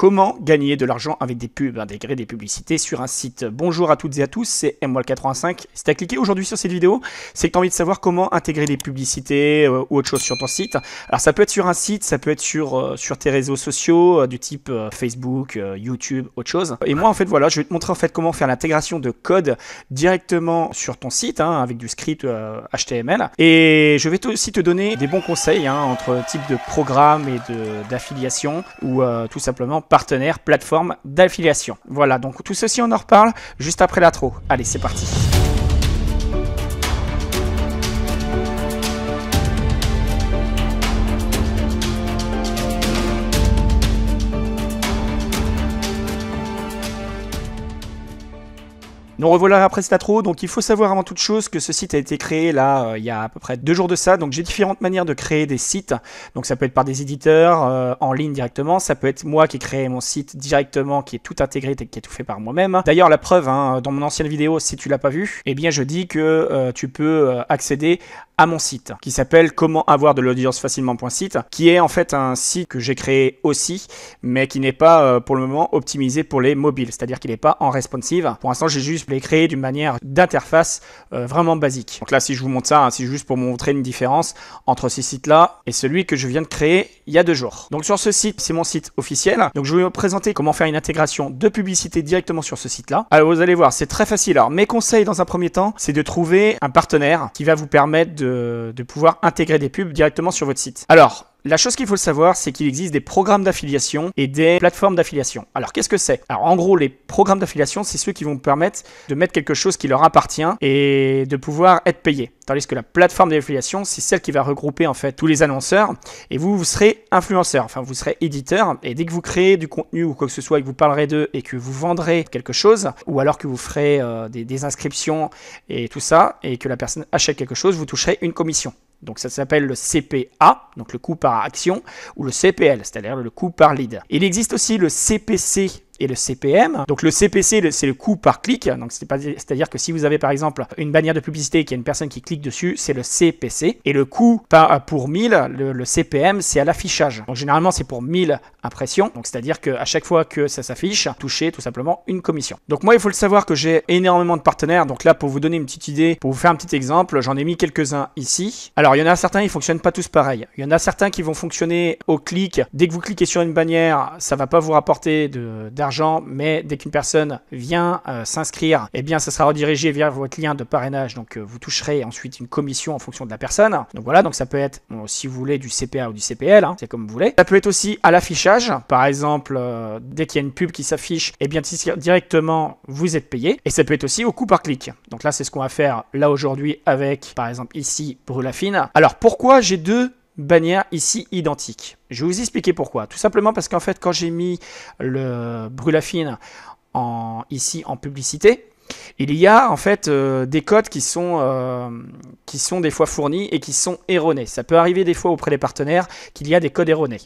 Comment gagner de l'argent avec des pubs, intégrer des publicités sur un site Bonjour à toutes et à tous, c'est MWAL85. Si tu as cliqué aujourd'hui sur cette vidéo, c'est que tu as envie de savoir comment intégrer des publicités euh, ou autre chose sur ton site. Alors ça peut être sur un site, ça peut être sur, euh, sur tes réseaux sociaux euh, du type Facebook, YouTube, autre chose. Et moi en fait voilà, je vais te montrer en fait comment faire l'intégration de code directement sur ton site hein, avec du script HTML. Et je vais aussi te donner des bons conseils hein, entre type de programme et d'affiliation ou tout simplement Partenaires, plateforme d'affiliation. Voilà, donc tout ceci on en reparle juste après l'intro. Allez, c'est parti. Nous revoilà après cette intro, donc il faut savoir avant toute chose que ce site a été créé là, euh, il y a à peu près deux jours de ça, donc j'ai différentes manières de créer des sites, donc ça peut être par des éditeurs, euh, en ligne directement, ça peut être moi qui ai créé mon site directement, qui est tout intégré, qui est tout fait par moi-même. D'ailleurs la preuve, hein, dans mon ancienne vidéo, si tu l'as pas vu, eh bien je dis que euh, tu peux accéder mon site qui s'appelle comment avoir de l'audience facilement.site qui est en fait un site que j'ai créé aussi mais qui n'est pas euh, pour le moment optimisé pour les mobiles c'est-à-dire qu'il n'est pas en responsive pour l'instant j'ai juste les créé d'une manière d'interface euh, vraiment basique donc là si je vous montre ça hein, c'est juste pour montrer une différence entre ces sites là et celui que je viens de créer il y a deux jours donc sur ce site c'est mon site officiel donc je vais vous présenter comment faire une intégration de publicité directement sur ce site là alors vous allez voir c'est très facile alors mes conseils dans un premier temps c'est de trouver un partenaire qui va vous permettre de de, pouvoir intégrer des pubs directement sur votre site. Alors, la chose qu'il faut savoir, c'est qu'il existe des programmes d'affiliation et des plateformes d'affiliation. Alors qu'est-ce que c'est Alors en gros, les programmes d'affiliation, c'est ceux qui vont vous permettre de mettre quelque chose qui leur appartient et de pouvoir être payé. Tandis que la plateforme d'affiliation, c'est celle qui va regrouper en fait tous les annonceurs et vous, vous serez influenceur, enfin vous serez éditeur et dès que vous créez du contenu ou quoi que ce soit et que vous parlerez d'eux et que vous vendrez quelque chose ou alors que vous ferez euh, des inscriptions et tout ça et que la personne achète quelque chose, vous toucherez une commission. Donc ça s'appelle le CPA, donc le coût par action, ou le CPL, c'est-à-dire le coût par lead. Il existe aussi le CPC et le CPM. Donc le CPC, c'est le coût par clic. Donc c'est-à-dire pas c'est que si vous avez par exemple une bannière de publicité qui a une personne qui clique dessus, c'est le CPC. Et le coût par, euh, pour 1000, le, CPM, c'est à l'affichage. Donc généralement, c'est pour 1000 impressions. Donc c'est-à-dire que à chaque fois que ça s'affiche, toucher tout simplement une commission. Donc moi, il faut le savoir que j'ai énormément de partenaires. Donc là, pour vous donner une petite idée, pour vous faire un petit exemple, j'en ai mis quelques-uns ici. Alors il y en a certains, ils fonctionnent pas tous pareil. Il y en a certains qui vont fonctionner au clic. Dès que vous cliquez sur une bannière, ça va pas vous rapporter d'argent mais dès qu'une personne vient euh, s'inscrire, et eh bien, ça sera redirigé vers votre lien de parrainage. Donc, euh, vous toucherez ensuite une commission en fonction de la personne. Donc voilà, donc ça peut être, si vous voulez, du CPA ou du CPL, hein, c'est comme vous voulez. Ça peut être aussi à l'affichage. Par exemple, euh, dès qu'il y a une pub qui s'affiche, et eh bien, directement, vous êtes payé. Et ça peut être aussi au coût par clic. Donc là, c'est ce qu'on va faire là aujourd'hui avec, par exemple, ici, fine Alors, pourquoi j'ai deux bannière ici identique. Je vais vous expliquer pourquoi. Tout simplement parce qu'en fait, quand j'ai mis le brûlafine ici en publicité, il y a en fait euh, des codes qui sont, euh, qui sont des fois fournis et qui sont erronés. Ça peut arriver des fois auprès des partenaires qu'il y a des codes erronés.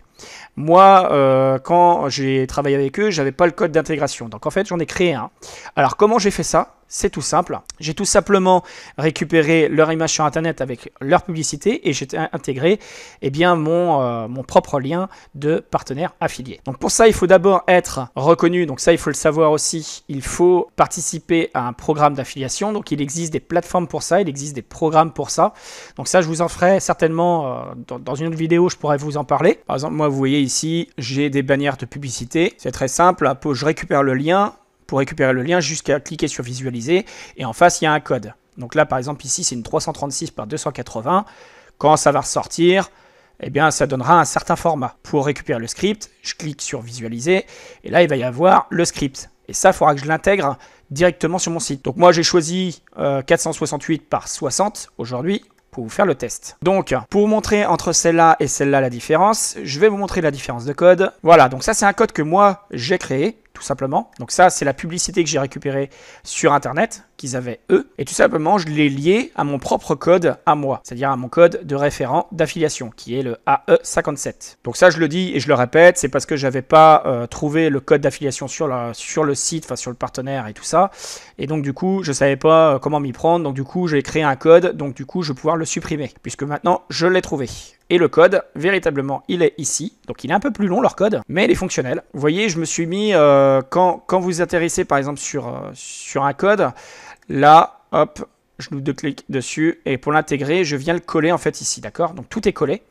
Moi, euh, quand j'ai travaillé avec eux, je n'avais pas le code d'intégration. Donc en fait, j'en ai créé un. Alors comment j'ai fait ça c'est tout simple. J'ai tout simplement récupéré leur image sur Internet avec leur publicité et j'ai intégré eh bien, mon, euh, mon propre lien de partenaire affilié. Donc pour ça, il faut d'abord être reconnu. Donc ça, il faut le savoir aussi. Il faut participer à un programme d'affiliation. Donc il existe des plateformes pour ça, il existe des programmes pour ça. Donc ça, je vous en ferai certainement euh, dans, dans, une autre vidéo, je pourrais vous en parler. Par exemple, moi, vous voyez ici, j'ai des bannières de publicité. C'est très simple. Je récupère le lien, pour récupérer le lien jusqu'à cliquer sur visualiser et en face il y a un code. Donc là par exemple ici c'est une 336 par 280. Quand ça va ressortir, eh bien ça donnera un certain format. Pour récupérer le script, je clique sur visualiser et là il va y avoir le script. Et ça, il faudra que je l'intègre directement sur mon site. Donc moi, j'ai choisi 468 euh, par 60 aujourd'hui pour vous faire le test. Donc, pour vous montrer entre celle-là et celle-là la différence, je vais vous montrer la différence de code. Voilà, donc ça, c'est un code que moi, j'ai créé tout simplement. Donc ça, c'est la publicité que j'ai récupérée sur Internet, qu'ils avaient eux. Et tout simplement, je l'ai lié à mon propre code à moi, c'est-à-dire à mon code de référent d'affiliation, qui est le AE57. Donc ça, je le dis et je le répète, c'est parce que j'avais pas euh, trouvé le code d'affiliation sur, sur le site, enfin sur le partenaire et tout ça. Et donc du coup, je savais pas euh, comment m'y prendre. Donc du coup, j'ai créé un code, donc du coup, je vais pouvoir le supprimer, puisque maintenant, je l'ai trouvé. Et le code, véritablement, il est ici. Donc il est un peu plus long, leur code, mais il est fonctionnel. Vous voyez, je me suis mis, euh, quand, quand vous intéressez par exemple sur, euh, sur un code, là, hop, je nous de dessus, et pour l'intégrer, je viens le coller en fait ici, d'accord Donc tout est collé.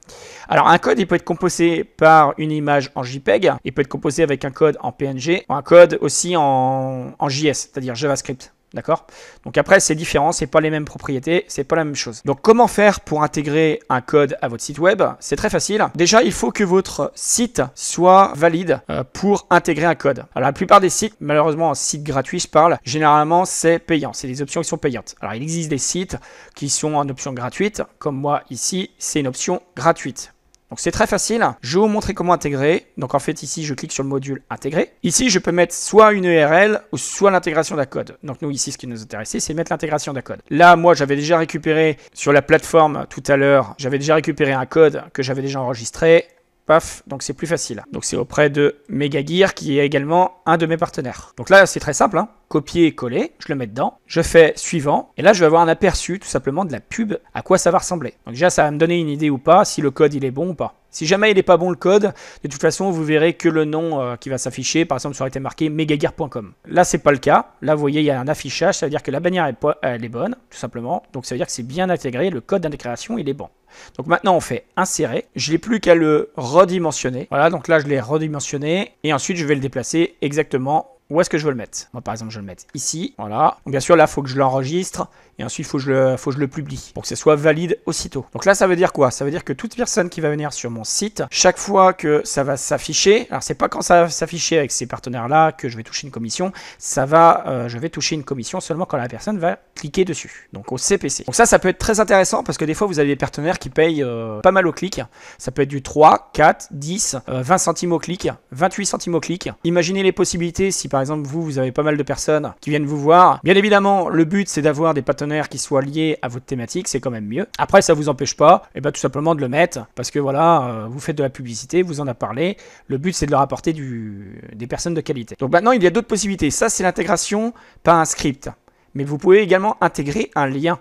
Alors un code, il peut être composé par une image en JPEG, il peut être composé avec un code en PNG, un code aussi en JS, c'est-à-dire JavaScript. D'accord Donc après, c'est différent, c'est pas les mêmes propriétés, c'est pas la même chose. Donc comment faire pour intégrer un code à votre site web C'est très facile. Déjà, il faut que votre site soit valide euh, pour intégrer un code. Alors la plupart des sites, malheureusement, en site gratuit, je parle, généralement c'est payant, c'est des options qui sont payantes. Alors il existe des sites qui sont en option gratuite, comme moi ici, c'est une option gratuite. Donc c'est très facile. Je vais vous montrer comment intégrer. Donc en fait ici je clique sur le module intégrer. Ici je peux mettre soit une URL ou soit l'intégration d'un code. Donc nous ici ce qui nous intéressait c'est mettre l'intégration d'un code. Là moi j'avais déjà récupéré sur la plateforme tout à l'heure, j'avais déjà récupéré un code que j'avais déjà enregistré Paf, donc c'est plus facile. Donc c'est auprès de Megagear qui est également un de mes partenaires. Donc là c'est très simple, hein. copier et coller, je le mets dedans, je fais suivant, et là je vais avoir un aperçu tout simplement de la pub, à quoi ça va ressembler. Donc déjà ça va me donner une idée ou pas, si le code il est bon ou pas. Si jamais il n'est pas bon le code, de toute façon, vous verrez que le nom euh, qui va s'afficher, par exemple, ça été marqué megagear.com. Là, c'est pas le cas. Là, vous voyez, il y a un affichage, ça veut dire que la bannière est, elle est bonne, tout simplement. Donc, ça veut dire que c'est bien intégré, le code d'intégration, il est bon. Donc maintenant on fait insérer, je n'ai plus qu'à le redimensionner. Voilà, donc là je l'ai redimensionné et ensuite je vais le déplacer exactement où est-ce que je veux le mettre Moi, par exemple, je vais le mettre ici. Voilà. bien sûr, là, il faut que je l'enregistre. Et ensuite, il faut, que je le, faut que je le publie pour que ce soit valide aussitôt. Donc là, ça veut dire quoi Ça veut dire que toute personne qui va venir sur mon site, chaque fois que ça va s'afficher, alors c'est pas quand ça va s'afficher avec ces partenaires-là que je vais toucher une commission, ça va, euh, je vais toucher une commission seulement quand la personne va cliquer dessus, donc au CPC. Donc ça, ça peut être très intéressant parce que des fois, vous avez des partenaires qui payent euh, pas mal au clic. Ça peut être du 3, 4, 10, 20 centimes au clic, 28 centimes au clic. Imaginez les possibilités si par exemple, vous, vous avez pas mal de personnes qui viennent vous voir. Bien évidemment, le but, c'est d'avoir des partenaires qui soient liés à votre thématique, c'est quand même mieux. Après, ça vous empêche pas, et eh ben, tout simplement de le mettre, parce que voilà, euh, vous faites de la publicité, vous en a parlé. Le but, c'est de leur apporter du... des personnes de qualité. Donc maintenant, il y a d'autres possibilités. Ça, c'est l'intégration par un script. Mais vous pouvez également intégrer un lien.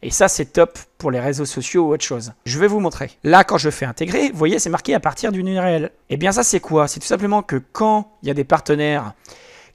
Et ça, c'est top pour les réseaux sociaux ou autre chose. Je vais vous montrer. Là, quand je fais intégrer, vous voyez, c'est marqué à partir d'une URL. Et eh bien ça, c'est quoi C'est tout simplement que quand il y a des partenaires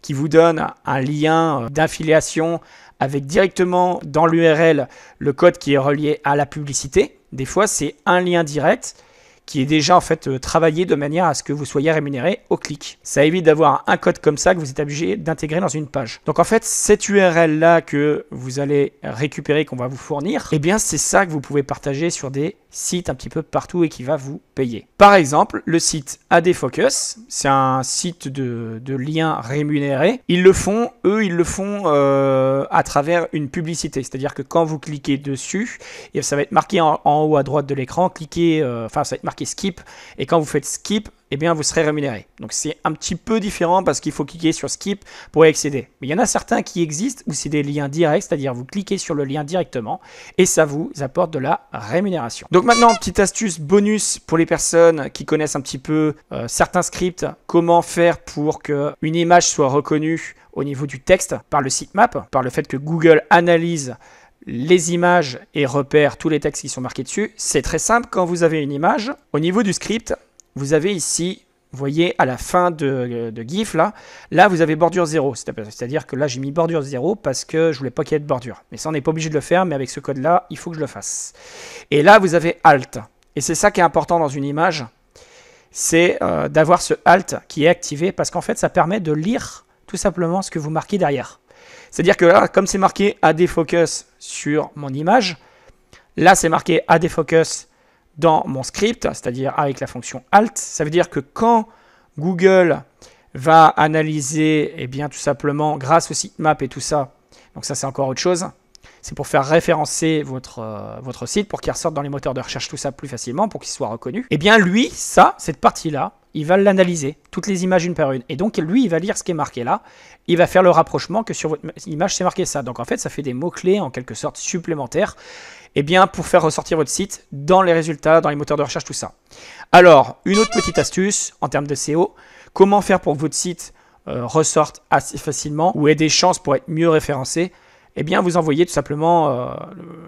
qui vous donne un lien d'affiliation avec directement dans l'URL le code qui est relié à la publicité. Des fois, c'est un lien direct qui est déjà en fait euh, travaillé de manière à ce que vous soyez rémunéré au clic. Ça évite d'avoir un code comme ça que vous êtes obligé d'intégrer dans une page. Donc en fait, cette URL là que vous allez récupérer, qu'on va vous fournir, eh bien c'est ça que vous pouvez partager sur des sites un petit peu partout et qui va vous payer. Par exemple, le site Focus, c'est un site de, liens rémunérés. Ils le font, eux, ils le font euh, à travers une publicité. C'est-à-dire que quand vous cliquez dessus, ça va être marqué en, haut à droite de l'écran, cliquez, euh, enfin ça va être marqué est skip. Et quand vous faites skip, eh bien, vous serez rémunéré. Donc c'est un petit peu différent parce qu'il faut cliquer sur skip pour y accéder. Mais il y en a certains qui existent où c'est des liens directs, c'est-à-dire vous cliquez sur le lien directement et ça vous apporte de la rémunération. Donc maintenant, petite astuce bonus pour les personnes qui connaissent un petit peu euh, certains scripts, comment faire pour que une image soit reconnue au niveau du texte par le sitemap, par le fait que Google analyse les images et repères, tous les textes qui sont marqués dessus. C'est très simple, quand vous avez une image, au niveau du script, vous avez ici, vous voyez à la fin de, GIF, là, là vous avez bordure 0, c'est-à-dire que là j'ai mis bordure 0 parce que je voulais pas qu'il y ait de bordure. Mais ça on n'est pas obligé de le faire, mais avec ce code-là, il faut que je le fasse. Et là vous avez Alt, et c'est ça qui est important dans une image, c'est euh, d'avoir ce Alt qui est activé parce qu'en fait ça permet de lire tout simplement ce que vous marquez derrière. C'est-à-dire que là, ah, comme c'est marqué AD Focus sur mon image, là c'est marqué AD Focus dans mon script, c'est-à-dire avec la fonction Alt. Ça veut dire que quand Google va analyser, et eh bien tout simplement, grâce au sitemap et tout ça, donc ça c'est encore autre chose, c'est pour faire référencer votre, euh, votre site pour qu'il ressorte dans les moteurs de recherche tout ça plus facilement pour qu'il soit reconnu. Et eh bien lui, ça, cette partie-là, il va l'analyser, toutes les images une par une. Et donc lui, il va lire ce qui est marqué là, il va faire le rapprochement que sur votre image, c'est marqué ça. Donc en fait, ça fait des mots-clés en quelque sorte supplémentaires Et eh bien, pour faire ressortir votre site dans les résultats, dans les moteurs de recherche, tout ça. Alors, une autre petite astuce en termes de SEO, comment faire pour que votre site euh, ressorte assez facilement ou ait des chances pour être mieux référencé eh bien vous envoyez tout simplement euh,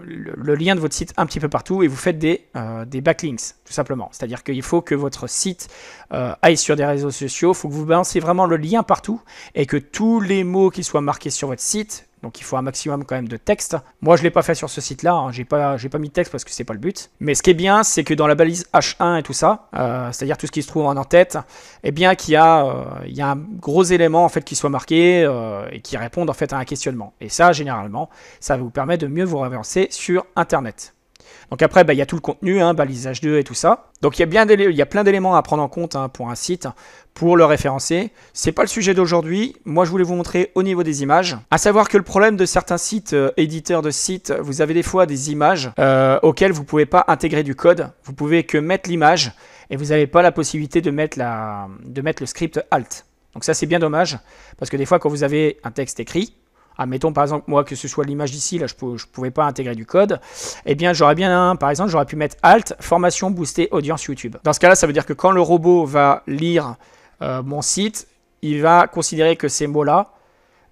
le, lien de votre site un petit peu partout et vous faites des, euh, des backlinks, tout simplement. C'est-à-dire qu'il faut que votre site euh, aille sur des réseaux sociaux, il faut que vous balancez vraiment le lien partout et que tous les mots qui soient marqués sur votre site donc il faut un maximum quand même de texte. Moi je l'ai pas fait sur ce site-là, hein. j'ai pas, pas mis de texte parce que c'est pas le but. Mais ce qui est bien, c'est que dans la balise H1 et tout ça, euh, c'est-à-dire tout ce qui se trouve en en-tête, eh bien qu'il y, a, euh, il y a un gros élément en fait qui soit marqué euh, et qui réponde en fait à un questionnement. Et ça, généralement, ça vous permet de mieux vous avancer sur Internet. Donc après, bah, il y a tout le contenu, hein, balisage 2 et tout ça. Donc il y a, il y a plein d'éléments à prendre en compte hein, pour un site, pour le référencer. n'est pas le sujet d'aujourd'hui. Moi, je voulais vous montrer au niveau des images. À savoir que le problème de certains sites euh, éditeurs de sites, vous avez des fois des images euh, auxquelles vous ne pouvez pas intégrer du code. Vous pouvez que mettre l'image et vous n'avez pas la possibilité de mettre, de mettre le script alt. Donc ça, c'est bien dommage parce que des fois, quand vous avez un texte écrit, admettons par exemple moi que ce soit l'image ici, là je ne pouvais pas intégrer du code, eh bien j'aurais bien, par exemple j'aurais pu mettre Alt, formation booster audience YouTube. Dans ce cas-là, ça veut dire que quand le robot va lire euh, mon site, il va considérer que ces mots-là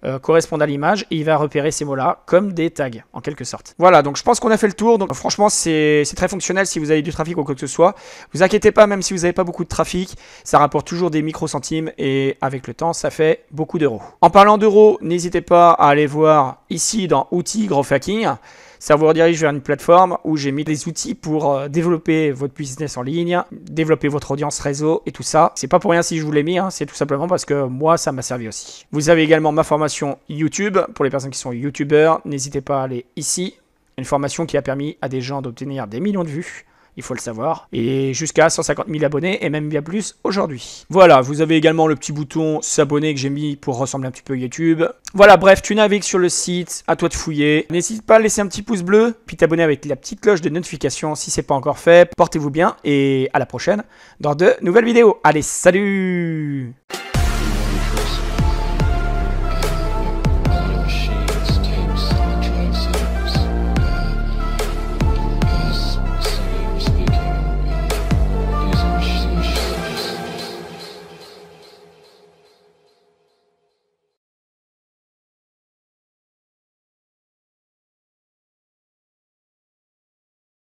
euh, correspondent à l'image et il va repérer ces mots-là comme des tags en quelque sorte. Voilà, donc je pense qu'on a fait le tour. Donc franchement, c'est très fonctionnel si vous avez du trafic ou quoi que ce soit. Vous inquiétez pas, même si vous n'avez pas beaucoup de trafic, ça rapporte toujours des micro-centimes et avec le temps, ça fait beaucoup d'euros. En parlant d'euros, n'hésitez pas à aller voir ici dans Outils Growth Hacking. Ça vous redirige vers une plateforme où j'ai mis des outils pour euh, développer votre business en ligne, développer votre audience réseau et tout ça. C'est pas pour rien si je vous l'ai mis, hein, c'est tout simplement parce que moi ça m'a servi aussi. Vous avez également ma formation YouTube pour les personnes qui sont youtubeurs, n'hésitez pas à aller ici. Une formation qui a permis à des gens d'obtenir des millions de vues il faut le savoir, et jusqu'à 150 000 abonnés, et même bien plus aujourd'hui. Voilà, vous avez également le petit bouton s'abonner que j'ai mis pour ressembler un petit peu à YouTube. Voilà, bref, tu navigues sur le site, à toi de fouiller. N'hésite pas à laisser un petit pouce bleu, puis t'abonner avec la petite cloche de notification si c'est pas encore fait. Portez-vous bien et à la prochaine dans de nouvelles vidéos. Allez, salut